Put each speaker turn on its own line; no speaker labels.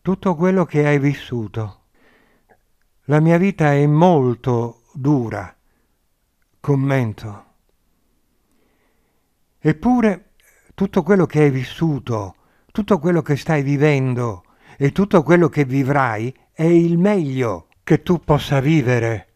tutto quello che hai vissuto. La mia vita è molto dura, commento. Eppure tutto quello che hai vissuto, tutto quello che stai vivendo e tutto quello che vivrai è il meglio che tu possa vivere